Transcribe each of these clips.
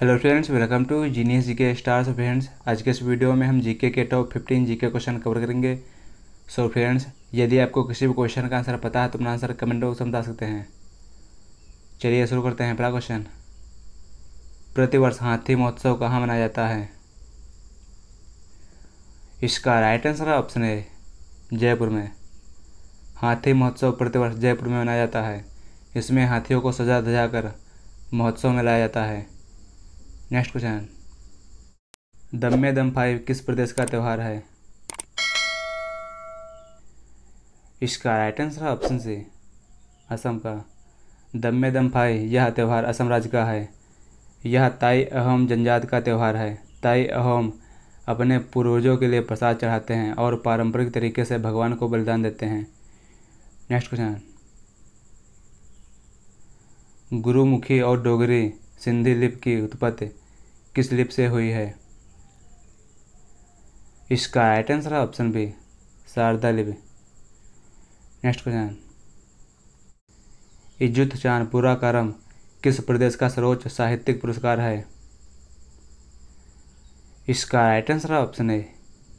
hello friends welcome to genius GK stars friends आज के इस वीडियो में हम जीके के top fifteen GK question cover करेंगे सो so फ्रेंड्स यदि आपको किसी भी क्वेश्चन का आंसर पता है तो अपना आंसर कमेंट बॉक्स में बता सकते हैं चलिए शुरू करते हैं पहला क्वेश्चन प्रतिवर्ष हाथी महोत्सव कहाँ मनाया जाता है इसका राइट आंसर है ऑप्शन ए जयपुर में हाथी महोत्सव प्रतिवर्ष जयपुर में मनाया जाता है इसमें हाथियों को सजा धजा कर महोत्सव में लाया जाता है नेक्स्ट क्वेश्चन दम्मे दम फाइव किस प्रदेश का त्यौहार है इसका राइट आंसर है ऑप्शन सी असम का दम्मे दम फाई यह त्यौहार असम राज्य का है यह ताई अहम जनजात का त्यौहार है ताई अहम अपने पूर्वजों के लिए प्रसाद चढ़ाते हैं और पारंपरिक तरीके से भगवान को बलिदान देते हैं नेक्स्ट क्वेश्चन गुरुमुखी और डोगरी सिंधी लिप की उत्पत्ति किस लिप से हुई है इसका राइट आंसर है ऑप्शन बी शारदा लिप नेक्स्ट क्वेश्चन इज्जुत चांद पूरा करम किस प्रदेश का सर्वोच्च साहित्यिक पुरस्कार है इसका राइट आंसर है ऑप्शन ए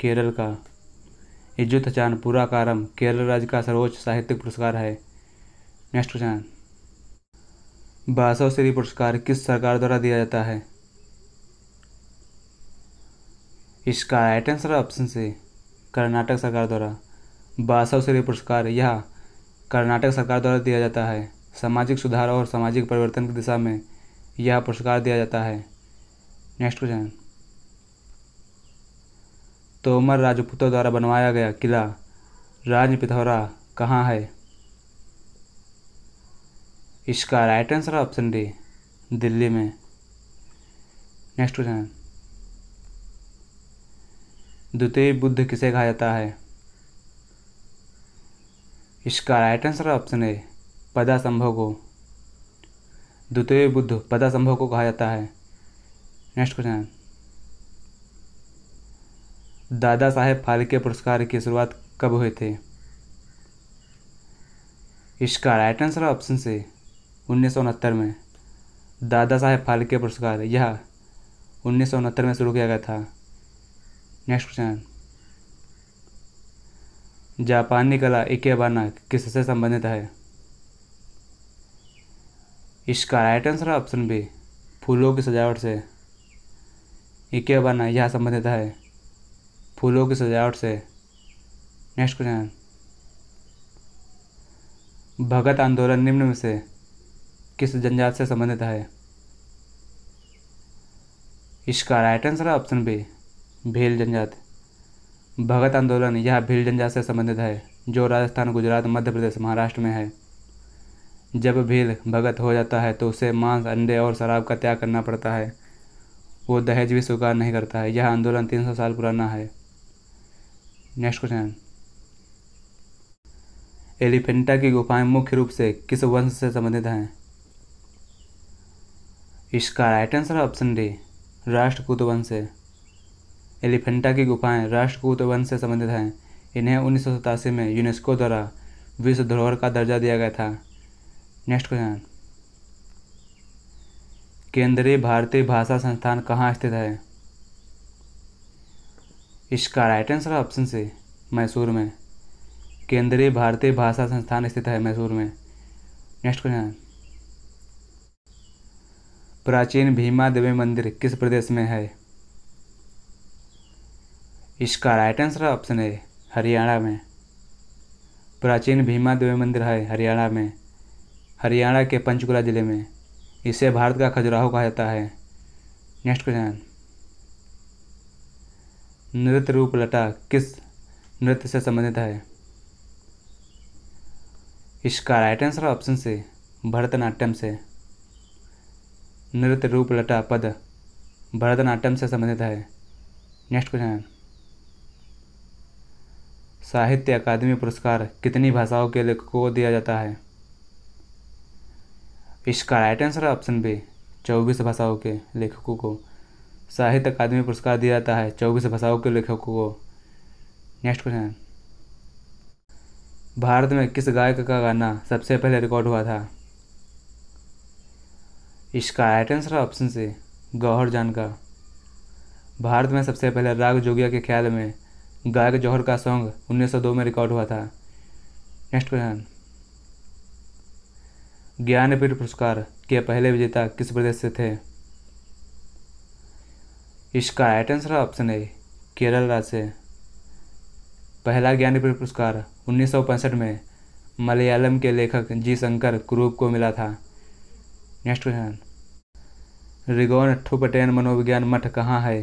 केरल का इज्जुत चांद पूरा कारम केरल राज्य का सर्वोच्च साहित्यिक पुरस्कार है नेक्स्ट क्वेश्चन बासव श्री पुरस्कार किस सरकार द्वारा दिया जाता है इसका राइट आंसर ऑप्शन से कर्नाटक सरकार द्वारा बासव श्री पुरस्कार यह कर्नाटक सरकार द्वारा दिया जाता है सामाजिक सुधार और सामाजिक परिवर्तन की दिशा में यह पुरस्कार दिया जाता है नेक्स्ट क्वेश्चन तोमर राजपूतों द्वारा बनवाया गया किला राज पिथौरा कहाँ है इसका right answer option D Delhi में नेक्स्ट क्वेश्चन द्वितीय बुद्ध किसे कहा जाता है इसका राइट आंसर ऑप्शन ए पदा संभव को द्वितीय बुद्ध पदा संभव को कहा जाता है नेक्स्ट क्वेश्चन दादा साहेब फालके पुरस्कार की शुरुआत कब हुए थे इसका राइट आंसर ऑप्शन से उन्नीस में दादा साहेब फालके पुरस्कार यह उन्नीस में शुरू किया गया था नेक्स्ट क्वेश्चन जापानी कला इकेबाना किससे संबंधित है इसका राइट आंसर है ऑप्शन बी फूलों की सजावट से इकेबाना यह संबंधित है फूलों की सजावट से नेक्स्ट क्वेश्चन भगत आंदोलन निम्न में से किस जनजात से संबंधित है इसका राइट आंसर है ऑप्शन बी भील जनजात भगत आंदोलन यह भील जनजात से संबंधित है जो राजस्थान गुजरात मध्य प्रदेश महाराष्ट्र में है जब भील भगत हो जाता है तो उसे मांस अंडे और शराब का त्याग करना पड़ता है वो दहेज भी स्वीकार नहीं करता है यह आंदोलन 300 साल पुराना है नेक्स्ट क्वेश्चन एलिफेंटा की गुफाएं मुख्य रूप से किस वंश से संबंधित हैं इसका right answer option D Rashtrakuta वंश है एलिफेंटा की गुफाएं राष्ट्रकूट वन से संबंधित हैं इन्हें उन्नीस में यूनेस्को द्वारा विश्व धरोहर का दर्जा दिया गया था नेक्स्ट क्वेश्चन केंद्रीय भारतीय भाषा संस्थान कहाँ स्थित है इसका राइट आंसर ऑप्शन से मैसूर में केंद्रीय भारतीय भाषा संस्थान स्थित है मैसूर में नेक्स्ट क्वेश्चन प्राचीन भीमा देवी मंदिर किस प्रदेश में है इसका राइट आंसर ऑप्शन है हरियाणा में प्राचीन भीमा देवी मंदिर है हरियाणा में हरियाणा के पंचकुला जिले में इसे भारत का खजुराहो कहा जाता है नेक्स्ट क्वेश्चन नृत्य रूप लटा किस नृत्य से संबंधित है इसका राइट आंसर ऑप्शन से भरतनाट्यम से नृत्य रूप लटा पद भरतनाट्यम से संबंधित है नेक्स्ट क्वेश्चन साहित्य अकादमी पुरस्कार कितनी भाषाओं के लेखकों को दिया जाता है इसका राइट आंसर है ऑप्शन बी चौबीस भाषाओं के लेखकों को साहित्य अकादमी पुरस्कार दिया जाता है चौबीस भाषाओं के लेखकों को नेक्स्ट क्वेश्चन भारत में किस गायक का गाना सबसे पहले रिकॉर्ड हुआ था इसका राइट आंसर है ऑप्शन से गौहर जान का भारत में सबसे पहले राग जोगिया के ख्याल में गायक जौहर का सॉन्ग 1902 में रिकॉर्ड हुआ था नेक्स्ट क्वेश्चन ज्ञानपीठ पुरस्कार के पहले विजेता किस प्रदेश से थे इसका राइट आंसर ऑप्शन है केरल राज्य से पहला ज्ञानपीठ पुरस्कार उन्नीस में मलयालम के लेखक जी शंकर क्रूप को मिला था नेक्स्ट क्वेश्चन रिगोन ठुपटेन मनोविज्ञान मठ कहाँ है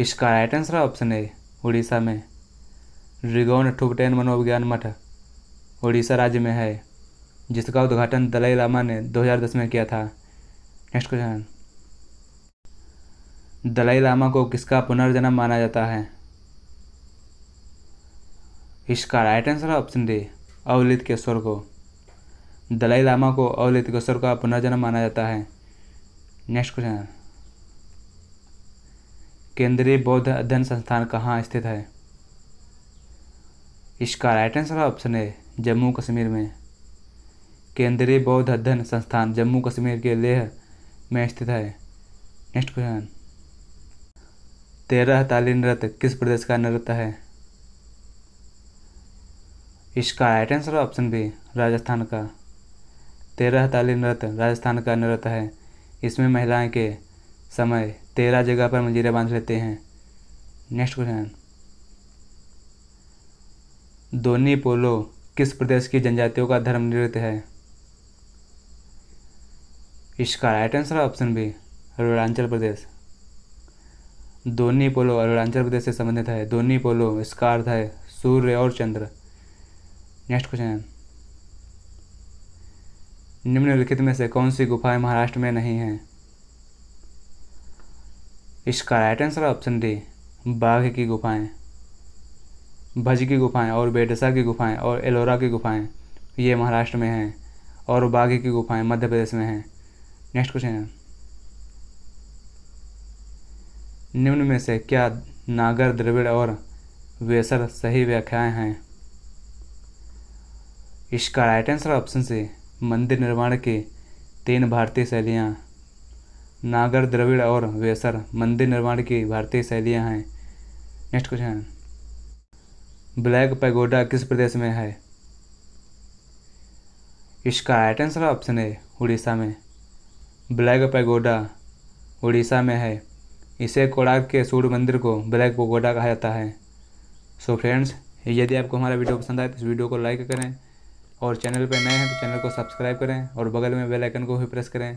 इसका right answer option A Orissa में रिगोन ठुपटेन मनोविज्ञान मठ उड़ीसा राज्य में है जिसका उद्घाटन दलाई लामा ने 2010 में किया था नेक्स्ट क्वेश्चन दलाई लामा को किसका पुनर्जन्म माना जाता है इसका right answer option D Avalokiteshvara को दलाई लामा को अवलित केश्वर का पुनर्जन्म माना जाता है नेक्स्ट क्वेश्चन केंद्रीय बौद्ध अध्ययन संस्थान कहाँ स्थित है इसका राइट आंसर ऑप्शन है जम्मू कश्मीर में केंद्रीय बौद्ध अध्ययन संस्थान जम्मू कश्मीर के लेह में स्थित है नेक्स्ट क्वेश्चन तेरह ताली नृत्य किस प्रदेश का नृत्य है इसका right answer option B Rajasthan का तेरह ताली नृत्य राजस्थान का नृत्य है इसमें महिलाएं के समय तेरह जगह पर मंजीरे बांध लेते हैं नेक्स्ट क्वेश्चन दोनी पोलो किस प्रदेश की जनजातियों का धर्म नृत्य है इसका right answer option B Arunachal Pradesh Donyi Polo Arunachal Pradesh से संबंधित है दोनी पोलो इसका अर्थ है सूर्य और चंद्र नेक्स्ट क्वेश्चन निम्नलिखित में से कौन सी गुफाएं महाराष्ट्र में नहीं हैं इसका राइट आंसर ऑप्शन डी बाघ की गुफाएं भज की गुफाएं और बेडसा की गुफाएं और एलोरा की गुफाएं ये महाराष्ट्र में हैं और बाघ की गुफाएं मध्य प्रदेश में हैं नेक्स्ट क्वेश्चन है निम्न में से क्या नागर द्रविड़ और वेसर सही व्याख्याएं हैं इसका राइट आंसर ऑप्शन से मंदिर निर्माण के तीन भारतीय शैलियाँ नागर द्रविड़ और वेसर मंदिर निर्माण की भारतीय शैलियाँ हैं नेक्स्ट क्वेश्चन ब्लैक पैगोडा किस प्रदेश में है इसका राइट आंसर ऑप्शन है उड़ीसा में ब्लैक पैगोडा उड़ीसा में है इसे कोडाक के सूर्य मंदिर को ब्लैक पैगोडा कहा जाता है सो so फ्रेंड्स यदि आपको हमारा वीडियो पसंद आए तो इस वीडियो को लाइक करें और चैनल पर नए हैं तो चैनल को सब्सक्राइब करें और बगल में बेल आइकन को भी प्रेस करें